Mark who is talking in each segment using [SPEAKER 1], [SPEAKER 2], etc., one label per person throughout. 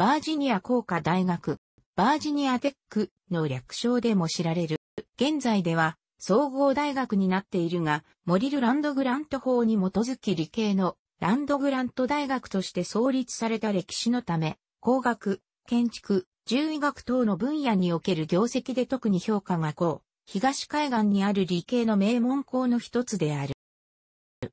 [SPEAKER 1] バージニア工科大学、バージニアテックの略称でも知られる。現在では総合大学になっているが、モリルランドグラント法に基づき理系のランドグラント大学として創立された歴史のため、工学、建築、獣医学等の分野における業績で特に評価が高、東海岸にある理系の名門校の一つである。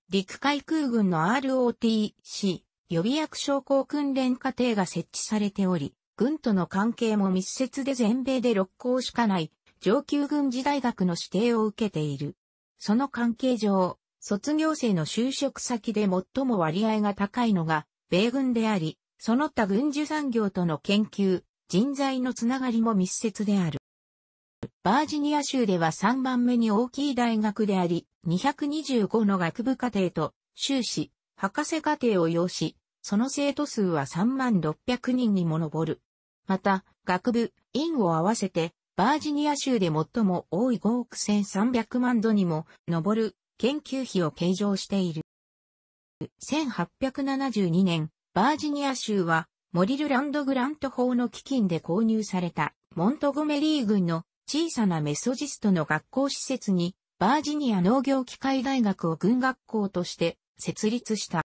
[SPEAKER 1] 陸海空軍の ROTC、予備役将校訓練課程が設置されており、軍との関係も密接で全米で6校しかない上級軍事大学の指定を受けている。その関係上、卒業生の就職先で最も割合が高いのが、米軍であり、その他軍需産業との研究、人材のつながりも密接である。バージニア州では3番目に大きい大学であり、225の学部課程と、修士、博士課程を要し、その生徒数は3万600人にも上る。また、学部、院を合わせて、バージニア州で最も多い5億1300万度にも上る研究費を計上している。1872年、バージニア州はモリルランドグラント法の基金で購入されたモントゴメリー軍の小さなメソジストの学校施設にバージニア農業機械大学を軍学校として設立した。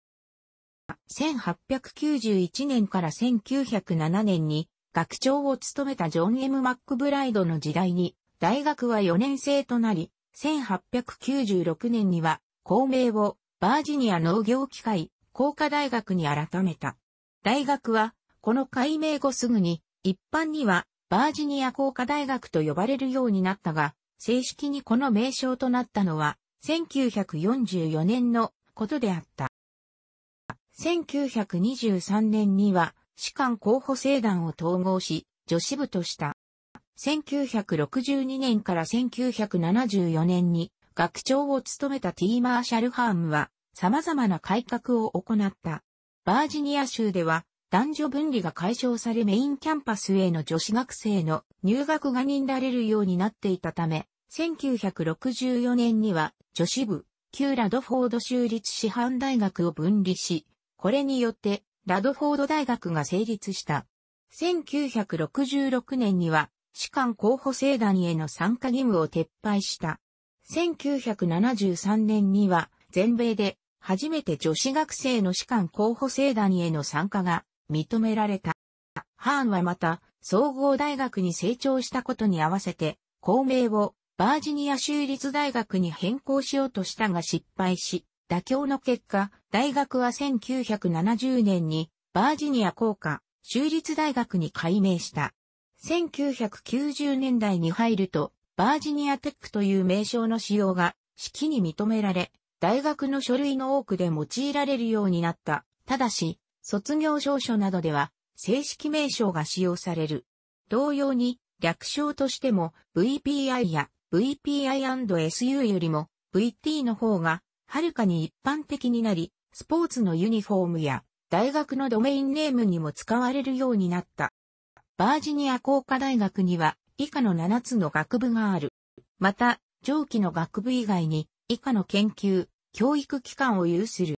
[SPEAKER 1] 1891年から1907年に学長を務めたジョン・ M・ マックブライドの時代に大学は4年生となり、1896年には校名をバージニア農業機械工科大学に改めた。大学はこの改名後すぐに一般にはバージニア工科大学と呼ばれるようになったが、正式にこの名称となったのは1944年のことであった。1923年には、士官候補生団を統合し、女子部とした。1962年から1974年に学長を務めたティー・マーシャル・ハームは様々な改革を行った。バージニア州では男女分離が解消されメインキャンパスへの女子学生の入学が認られるようになっていたため、1964年には女子部、旧ラドフォード州立師範大学を分離し、これによってラドフォード大学が成立した。1966年には、士官候補生団への参加義務を撤廃した。1973年には、全米で初めて女子学生の士官候補生団への参加が認められた。ハーンはまた、総合大学に成長したことに合わせて、公明をバージニア州立大学に変更しようとしたが失敗し、妥協の結果、大学は1970年にバージニア工科州立大学に改名した。1990年代に入ると、バージニアテックという名称の使用が式に認められ、大学の書類の多くで用いられるようになった。ただし、卒業証書などでは正式名称が使用される。同様に、略称としても VPI や VPI&SU よりも VT の方がはるかに一般的になり、スポーツのユニフォームや大学のドメインネームにも使われるようになった。バージニア工科大学には以下の7つの学部がある。また、上記の学部以外に以下の研究、教育機関を有する。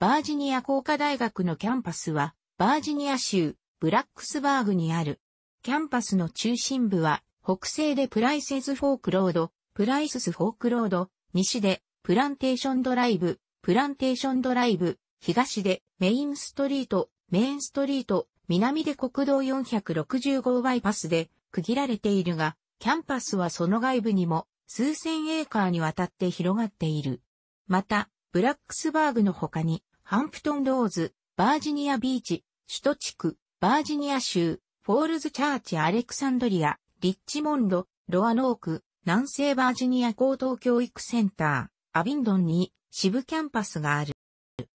[SPEAKER 1] バージニア工科大学のキャンパスは、バージニア州ブラックスバーグにある。キャンパスの中心部は北西でプライセズフォークロード、プライススフォークロード、西でプランテーションドライブ、プランテーションドライブ、東でメインストリート、メインストリート、南で国道465バイパスで区切られているが、キャンパスはその外部にも数千エーカーにわたって広がっている。また、ブラックスバーグの他に、ハンプトンローズ、バージニアビーチ、首都地区、バージニア州、フォールズチャーチアレクサンドリア、リッチモンド、ロアノーク、南西バージニア高等教育センター、アビンドンに支部キャンパスがある。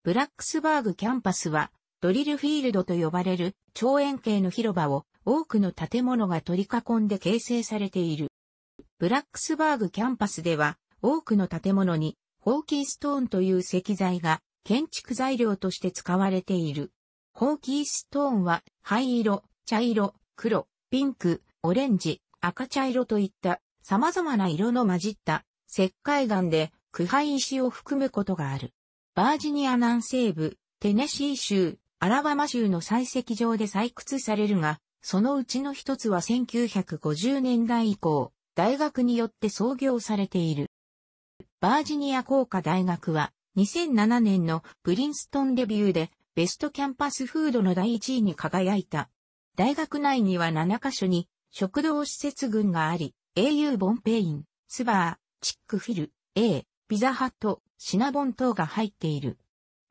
[SPEAKER 1] ブラックスバーグキャンパスは、ドリルフィールドと呼ばれる超円形の広場を多くの建物が取り囲んで形成されている。ブラックスバーグキャンパスでは、多くの建物にホーキーストーンという石材が建築材料として使われている。ホーキーストーンは灰色、茶色、黒、ピンク、オレンジ、赤茶色といった様々な色の混じった石灰岩で苦灰石を含むことがある。バージニア南西部、テネシー州、アラバマ州の採石場で採掘されるが、そのうちの一つは1950年代以降、大学によって創業されている。バージニア工科大学は、2007年のプリンストンデビューで、ベストキャンパスフードの第一位に輝いた。大学内には7カ所に食堂施設群があり、au ボンペイン、スバー、チックフィル、A、ピザハット、シナボン等が入っている。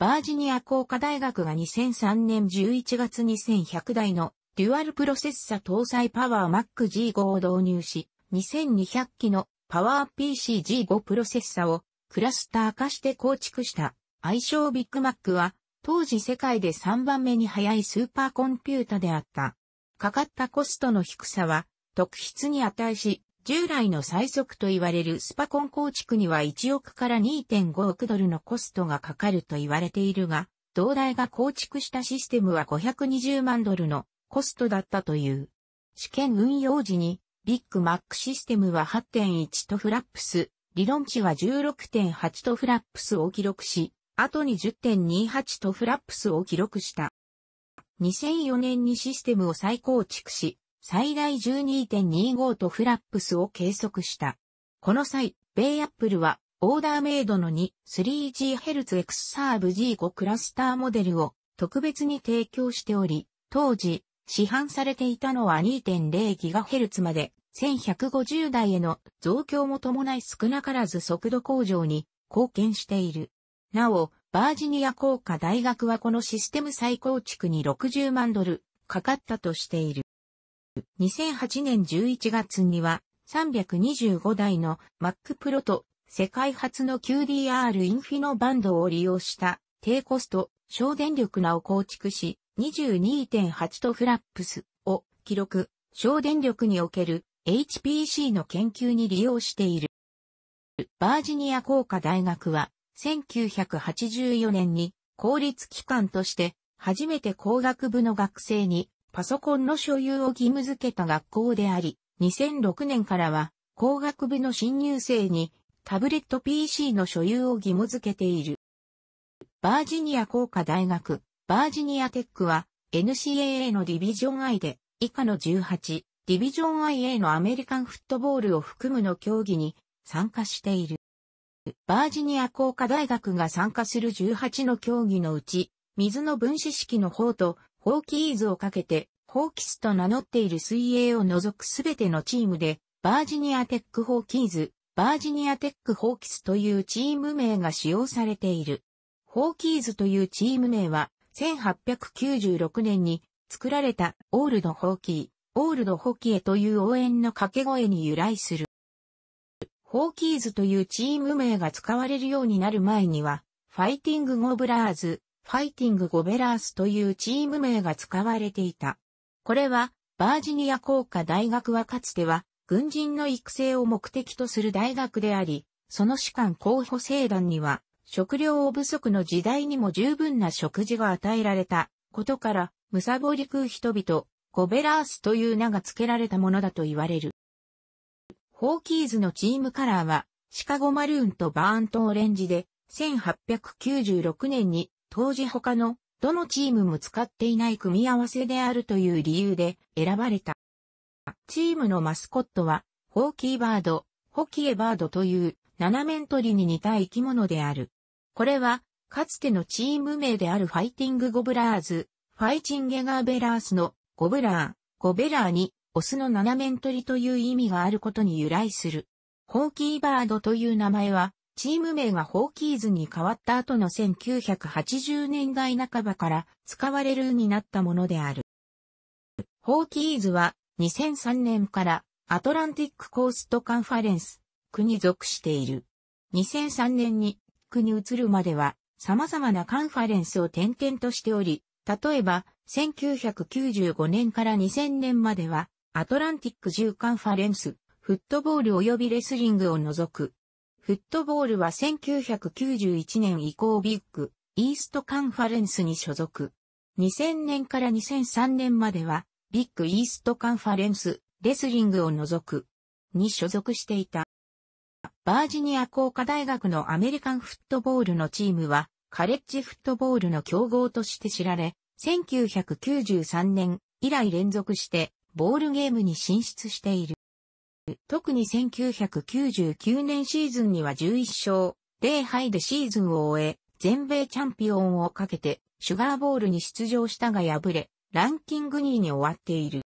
[SPEAKER 1] バージニア工科大学が2003年11月2100台のデュアルプロセッサ搭載パワー MacG5 を導入し、2200機のパワー PCG5 プロセッサをクラスター化して構築した。愛称ビッグマックは当時世界で3番目に速いスーパーコンピュータであった。かかったコストの低さは、特筆に値し、従来の最速と言われるスパコン構築には1億から2.5億ドルのコストがかかると言われているが、同大が構築したシステムは520万ドルのコストだったという。試験運用時に、ビッグマックシステムは8.1とフラップス、理論値は16.8とフラップスを記録し、後に10.28とフラップスを記録した。2004年にシステムを再構築し、最大12.25とフラップスを計測した。この際、米アップルは、オーダーメイドの 2-3GHz X サーブ G5 クラスターモデルを特別に提供しており、当時、市販されていたのは 2.0GHz まで、1150台への増強も伴い少なからず速度向上に貢献している。なお、バージニア工科大学はこのシステム再構築に60万ドルかかったとしている。2008年11月には325台の Mac Pro と世界初の QDR インフィノバンドを利用した低コスト、省電力なを構築し、22.8とフラップスを記録、省電力における HPC の研究に利用している。バージニア工科大学は1984年に公立機関として初めて工学部の学生にパソコンの所有を義務付けた学校であり、2006年からは工学部の新入生にタブレット PC の所有を義務付けている。バージニア工科大学、バージニアテックは NCAA のディビジョン I で以下の18、ディビジョン IA のアメリカンフットボールを含むの競技に参加している。バージニア工科大学が参加する18の競技のうち、水の分子式の方と、ホーキーズをかけて、ホーキスと名乗っている水泳を除くすべてのチームで、バージニアテックホーキーズ、バージニアテックホーキスというチーム名が使用されている。ホーキーズというチーム名は、1896年に作られたオールドホーキー、オールドホキエという応援の掛け声に由来する。ホーキーズというチーム名が使われるようになる前には、ファイティング・ゴブラーズ、ファイティング・ゴベラースというチーム名が使われていた。これは、バージニア工科大学はかつては、軍人の育成を目的とする大学であり、その士官候補生団には、食料を不足の時代にも十分な食事が与えられたことから、むさぼり食う人々、ゴベラースという名が付けられたものだと言われる。ホーキーズのチームカラーは、シカゴマルーンとバーントオレンジで、1896年に当時他のどのチームも使っていない組み合わせであるという理由で選ばれた。チームのマスコットは、ホーキーバード、ホキエバードという斜面鳥に似た生き物である。これは、かつてのチーム名であるファイティングゴブラーズ、ファイチンゲガーベラースのゴブラー、ゴベラーにオスの七面鳥という意味があることに由来する。ホーキーバードという名前は、チーム名がホーキーズに変わった後の1980年代半ばから使われるになったものである。ホーキーズは2003年からアトランティックコーストカンファレンス国属している。2003年に国移るまでは様々なカンファレンスを転々としており、例えば1995年から2000年まではアトランティック10カンファレンス、フットボール及びレスリングを除く。フットボールは1991年以降ビッグ、イーストカンファレンスに所属。2000年から2003年までは、ビッグイーストカンファレンス、レスリングを除く、に所属していた。バージニア工科大学のアメリカンフットボールのチームは、カレッジフットボールの競合として知られ、1993年以来連続してボールゲームに進出している。特に1999年シーズンには11勝、0敗でシーズンを終え、全米チャンピオンをかけて、シュガーボールに出場したが敗れ、ランキング2位に終わっている。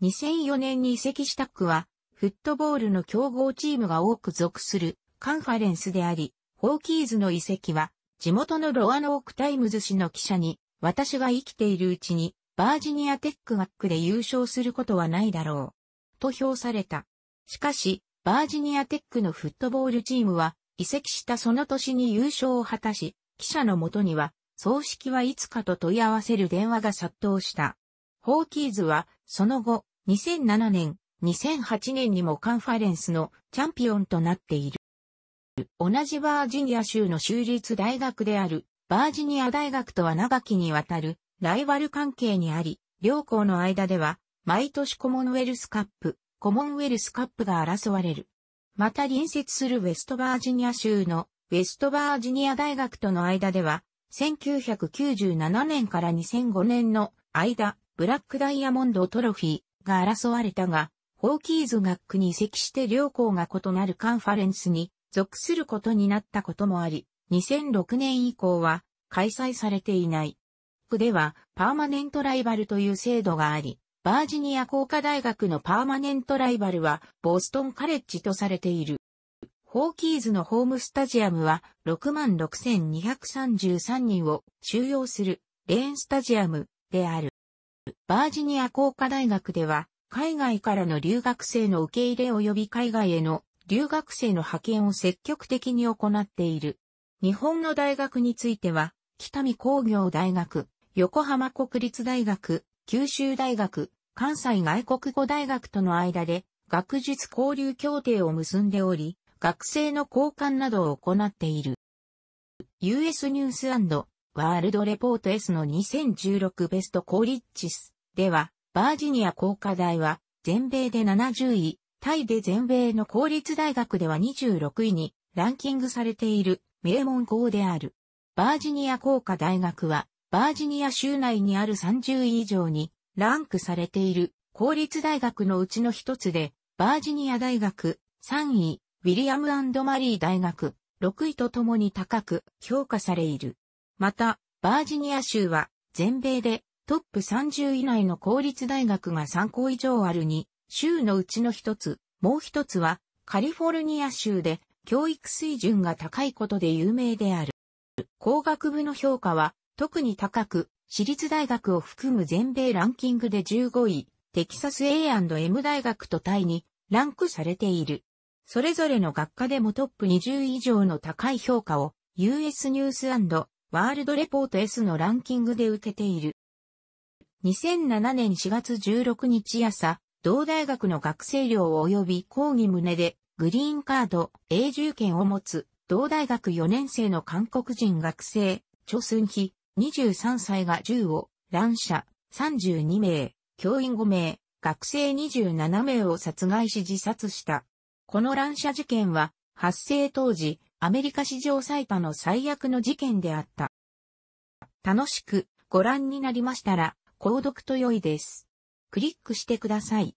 [SPEAKER 1] 2004年に移籍した区は、フットボールの強豪チームが多く属するカンファレンスであり、ホーキーズの移籍は、地元のロアノークタイムズ氏の記者に、私が生きているうちにバージニアテック学区で優勝することはないだろう。と評された。しかし、バージニアテックのフットボールチームは、移籍したその年に優勝を果たし、記者のもとには、葬式はいつかと問い合わせる電話が殺到した。ホーキーズは、その後、2007年、2008年にもカンファレンスのチャンピオンとなっている。同じバージニア州の州立大学である、バージニア大学とは長きにわたるライバル関係にあり、両校の間では、毎年コモンウェルスカップ、コモンウェルスカップが争われる。また隣接するウェストバージニア州のウェストバージニア大学との間では、1997年から2005年の間、ブラックダイヤモンドトロフィーが争われたが、ホーキーズ学区に移籍して両校が異なるカンファレンスに属することになったこともあり、2006年以降は開催されていない。区ではパーマネントライバルという制度があり、バージニア工科大学のパーマネントライバルはボストンカレッジとされている。ホーキーズのホームスタジアムは66,233人を収容するレーンスタジアムである。バージニア工科大学では海外からの留学生の受け入れ及び海外への留学生の派遣を積極的に行っている。日本の大学については北見工業大学、横浜国立大学、九州大学、関西外国語大学との間で学術交流協定を結んでおり、学生の交換などを行っている。US ニュースワールドレポート S の2016ベストコーリッチスでは、バージニア工科大は全米で70位、タイで全米の公立大学では26位にランキングされている名門校である。バージニア工科大学はバージニア州内にある30位以上にランクされている公立大学のうちの一つで、バージニア大学3位、ウィリアムマリー大学6位とともに高く評価されいる。また、バージニア州は全米でトップ30以内の公立大学が3校以上あるに、州のうちの一つ、もう一つはカリフォルニア州で教育水準が高いことで有名である。工学部の評価は特に高く、私立大学を含む全米ランキングで15位、テキサス A&M 大学とタイにランクされている。それぞれの学科でもトップ20以上の高い評価を US ニュースワールドレポート S のランキングで受けている。2007年4月16日朝、同大学の学生寮及び講義旨で、グリーンカード、永住権を持つ、同大学4年生の韓国人学生、チョスンヒ、23歳が銃を、乱射、32名、教員5名、学生27名を殺害し自殺した。この乱射事件は、発生当時、アメリカ史上最多の最悪の事件であった。楽しくご覧になりましたら、購読と良いです。クリックしてください。